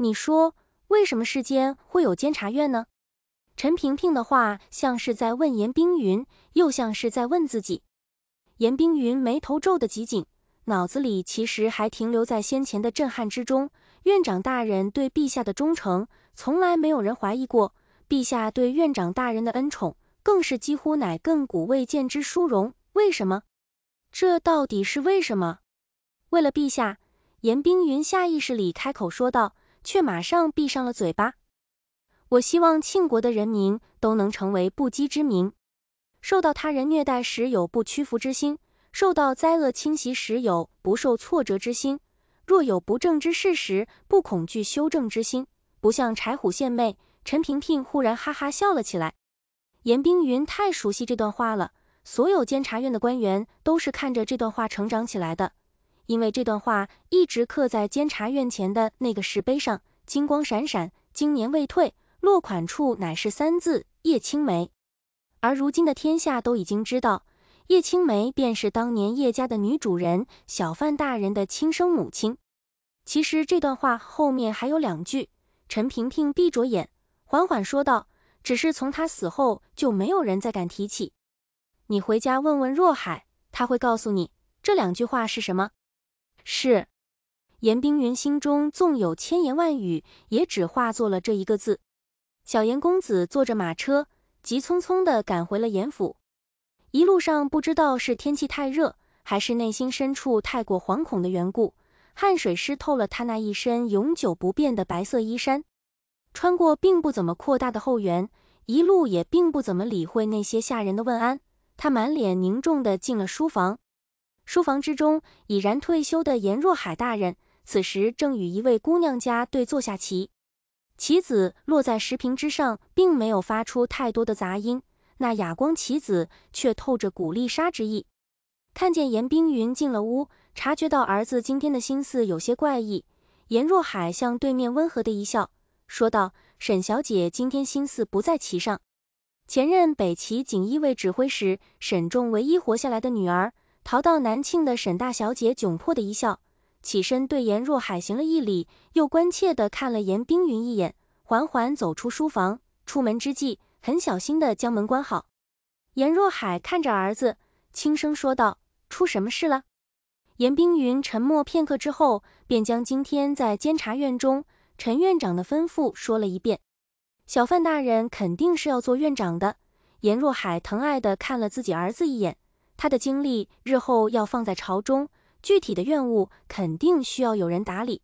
你说为什么世间会有监察院呢？陈平平的话像是在问严冰云，又像是在问自己。严冰云眉头皱得极紧，脑子里其实还停留在先前的震撼之中。院长大人对陛下的忠诚，从来没有人怀疑过；陛下对院长大人的恩宠，更是几乎乃亘古未见之殊荣。为什么？这到底是为什么？为了陛下，严冰云下意识里开口说道。却马上闭上了嘴巴。我希望庆国的人民都能成为不羁之民，受到他人虐待时有不屈服之心，受到灾厄侵袭时有不受挫折之心，若有不正之事时不恐惧修正之心，不像柴虎献媚。陈平平忽然哈哈笑了起来。严冰云太熟悉这段话了，所有监察院的官员都是看着这段话成长起来的。因为这段话一直刻在监察院前的那个石碑上，金光闪闪，经年未退，落款处乃是三字“叶青梅”，而如今的天下都已经知道，叶青梅便是当年叶家的女主人、小范大人的亲生母亲。其实这段话后面还有两句。陈平平闭着眼，缓缓说道：“只是从他死后，就没有人再敢提起。你回家问问若海，他会告诉你这两句话是什么。”是，严冰云心中纵有千言万语，也只化作了这一个字。小严公子坐着马车，急匆匆的赶回了严府。一路上不知道是天气太热，还是内心深处太过惶恐的缘故，汗水湿透了他那一身永久不变的白色衣衫。穿过并不怎么扩大的后园，一路也并不怎么理会那些下人的问安，他满脸凝重的进了书房。书房之中，已然退休的严若海大人此时正与一位姑娘家对坐下棋，棋子落在石屏之上，并没有发出太多的杂音。那哑光棋子却透着古丽沙之意。看见严冰云进了屋，察觉到儿子今天的心思有些怪异，严若海向对面温和的一笑，说道：“沈小姐今天心思不在棋上。”前任北齐锦衣卫指挥使沈仲唯一活下来的女儿。逃到南庆的沈大小姐窘迫的一笑，起身对严若海行了一礼，又关切地看了严冰云一眼，缓缓走出书房。出门之际，很小心地将门关好。严若海看着儿子，轻声说道：“出什么事了？”严冰云沉默片刻之后，便将今天在监察院中陈院长的吩咐说了一遍。小范大人肯定是要做院长的。严若海疼爱地看了自己儿子一眼。他的精力日后要放在朝中，具体的院务肯定需要有人打理。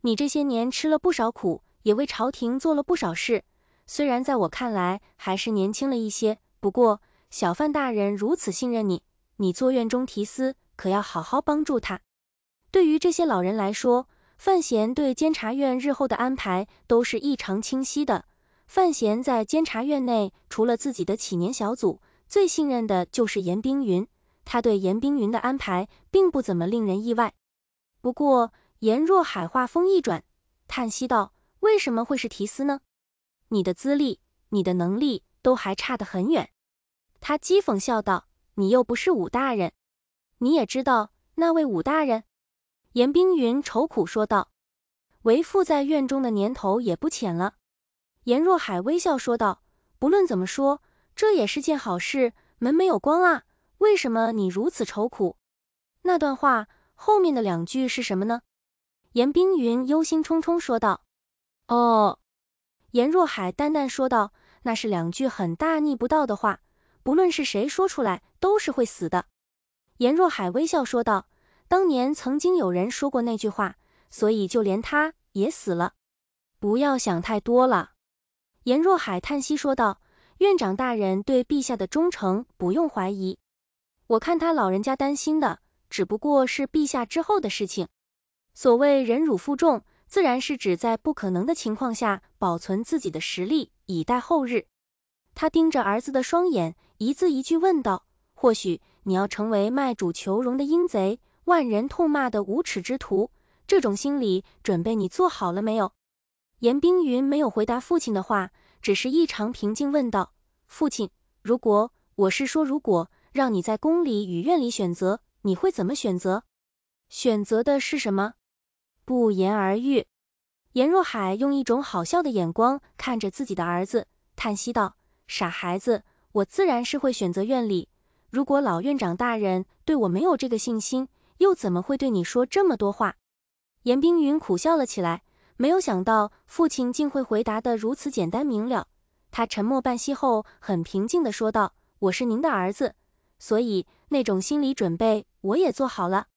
你这些年吃了不少苦，也为朝廷做了不少事。虽然在我看来还是年轻了一些，不过小范大人如此信任你，你做院中提司可要好好帮助他。对于这些老人来说，范闲对监察院日后的安排都是异常清晰的。范闲在监察院内，除了自己的起年小组。最信任的就是严冰云，他对严冰云的安排并不怎么令人意外。不过，严若海话锋一转，叹息道：“为什么会是提斯呢？你的资历、你的能力都还差得很远。”他讥讽笑道：“你又不是武大人，你也知道那位武大人。”严冰云愁苦说道：“为父在院中的年头也不浅了。”严若海微笑说道：“不论怎么说。”这也是件好事，门没有光啊。为什么你如此愁苦？那段话后面的两句是什么呢？严冰云忧心忡忡说道。哦，严若海淡淡说道：“那是两句很大逆不道的话，不论是谁说出来都是会死的。”严若海微笑说道：“当年曾经有人说过那句话，所以就连他也死了。不要想太多了。”严若海叹息说道。院长大人对陛下的忠诚不用怀疑，我看他老人家担心的只不过是陛下之后的事情。所谓忍辱负重，自然是指在不可能的情况下保存自己的实力，以待后日。他盯着儿子的双眼，一字一句问道：“或许你要成为卖主求荣的鹰贼，万人痛骂的无耻之徒，这种心理准备你做好了没有？”严冰云没有回答父亲的话。只是异常平静问道：“父亲，如果我是说如果让你在宫里与院里选择，你会怎么选择？选择的是什么？不言而喻。”颜若海用一种好笑的眼光看着自己的儿子，叹息道：“傻孩子，我自然是会选择院里。如果老院长大人对我没有这个信心，又怎么会对你说这么多话？”颜冰云苦笑了起来。没有想到父亲竟会回答得如此简单明了。他沉默半息后，很平静地说道：“我是您的儿子，所以那种心理准备我也做好了。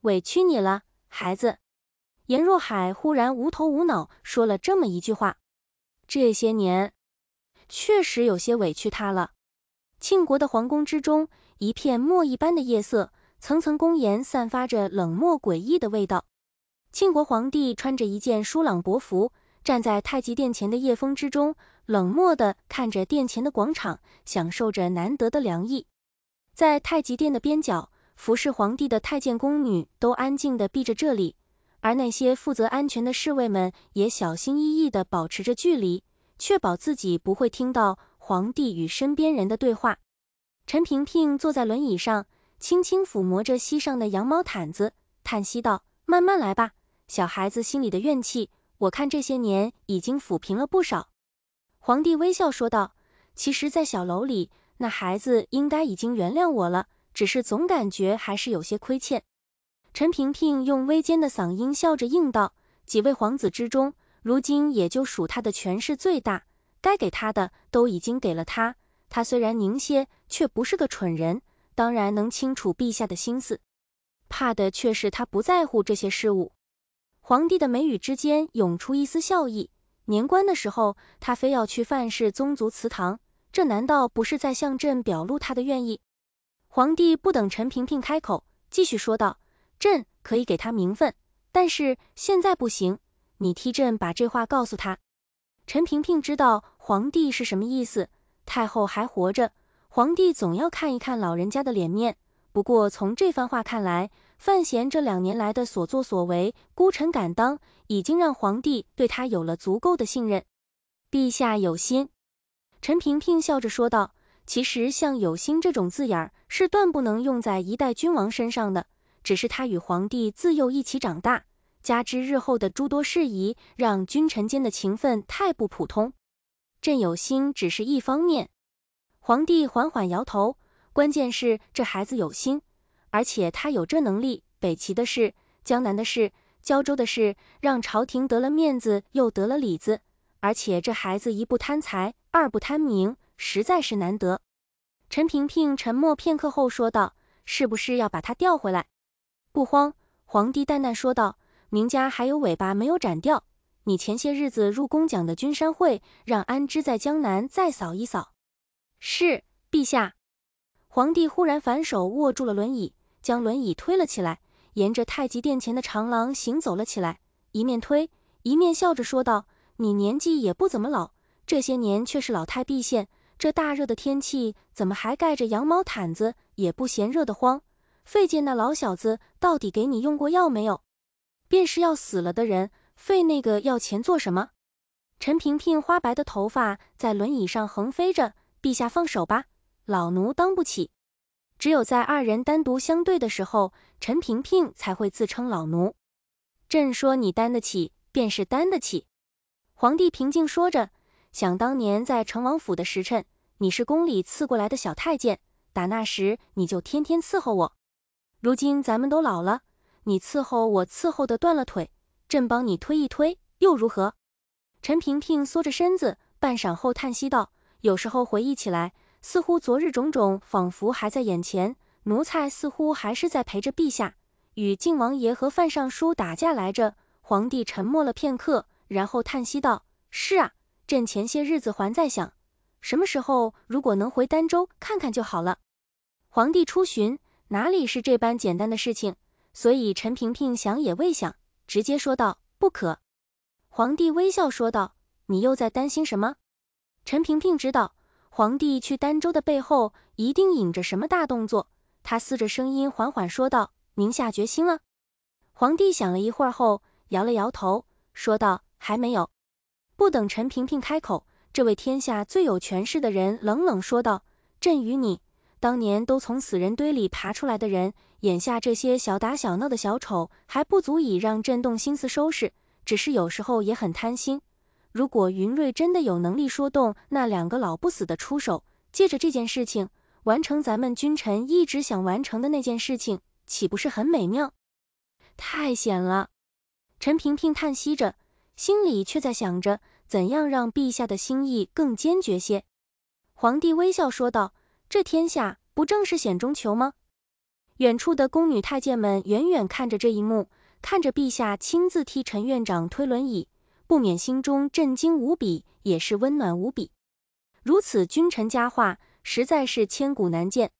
委屈你了，孩子。”颜若海忽然无头无脑说了这么一句话。这些年确实有些委屈他了。庆国的皇宫之中，一片墨一般的夜色，层层宫檐散发着冷漠诡异的味道。庆国皇帝穿着一件舒朗薄服，站在太极殿前的夜风之中，冷漠地看着殿前的广场，享受着难得的凉意。在太极殿的边角，服侍皇帝的太监宫女都安静地避着这里，而那些负责安全的侍卫们也小心翼翼地保持着距离，确保自己不会听到皇帝与身边人的对话。陈萍萍坐在轮椅上，轻轻抚摸着膝上的羊毛毯子，叹息道：“慢慢来吧。”小孩子心里的怨气，我看这些年已经抚平了不少。皇帝微笑说道：“其实，在小楼里，那孩子应该已经原谅我了，只是总感觉还是有些亏欠。”陈平平用微尖的嗓音笑着应道：“几位皇子之中，如今也就属他的权势最大，该给他的都已经给了他。他虽然宁些，却不是个蠢人，当然能清楚陛下的心思。怕的却是他不在乎这些事物。”皇帝的眉宇之间涌出一丝笑意。年关的时候，他非要去范氏宗族祠堂，这难道不是在向朕表露他的愿意？皇帝不等陈平平开口，继续说道：“朕可以给他名分，但是现在不行。你替朕把这话告诉他。”陈平平知道皇帝是什么意思。太后还活着，皇帝总要看一看老人家的脸面。不过从这番话看来，范闲这两年来的所作所为，孤臣敢当，已经让皇帝对他有了足够的信任。陛下有心，陈平平笑着说道。其实像“有心”这种字眼儿，是断不能用在一代君王身上的。只是他与皇帝自幼一起长大，加之日后的诸多事宜，让君臣间的情分太不普通。朕有心只是一方面，皇帝缓缓摇头。关键是这孩子有心。而且他有这能力，北齐的事、江南的事、胶州的事，让朝廷得了面子又得了里子。而且这孩子一不贪财，二不贪名，实在是难得。陈萍萍沉默片刻后说道：“是不是要把他调回来？”不慌，皇帝淡淡说道：“明家还有尾巴没有斩掉。你前些日子入宫讲的君山会，让安之在江南再扫一扫。”是，陛下。皇帝忽然反手握住了轮椅。将轮椅推了起来，沿着太极殿前的长廊行走了起来，一面推一面笑着说道：“你年纪也不怎么老，这些年却是老态毕现。这大热的天气，怎么还盖着羊毛毯子，也不嫌热得慌？费介那老小子到底给你用过药没有？便是要死了的人，费那个要钱做什么？”陈平平花白的头发在轮椅上横飞着，“陛下放手吧，老奴当不起。”只有在二人单独相对的时候，陈平平才会自称老奴。朕说你担得起，便是担得起。皇帝平静说着，想当年在成王府的时辰，你是宫里赐过来的小太监，打那时你就天天伺候我。如今咱们都老了，你伺候我伺候的断了腿，朕帮你推一推又如何？陈平平缩着身子，半晌后叹息道：“有时候回忆起来。”似乎昨日种种仿佛还在眼前，奴才似乎还是在陪着陛下与靖王爷和范尚书打架来着。皇帝沉默了片刻，然后叹息道：“是啊，朕前些日子还在想，什么时候如果能回儋州看看就好了。”皇帝出巡哪里是这般简单的事情，所以陈平平想也未想，直接说道：“不可。”皇帝微笑说道：“你又在担心什么？”陈平平知道。皇帝去儋州的背后，一定隐着什么大动作。他嘶着声音缓缓说道：“您下决心了？”皇帝想了一会儿后，摇了摇头，说道：“还没有。”不等陈平平开口，这位天下最有权势的人冷冷说道：“朕与你当年都从死人堆里爬出来的人，眼下这些小打小闹的小丑还不足以让朕动心思收拾。只是有时候也很贪心。”如果云瑞真的有能力说动那两个老不死的出手，借着这件事情完成咱们君臣一直想完成的那件事情，岂不是很美妙？太险了！陈平平叹息着，心里却在想着怎样让陛下的心意更坚决些。皇帝微笑说道：“这天下不正是险中求吗？”远处的宫女太监们远远看着这一幕，看着陛下亲自替陈院长推轮椅。不免心中震惊无比，也是温暖无比。如此君臣佳话，实在是千古难见。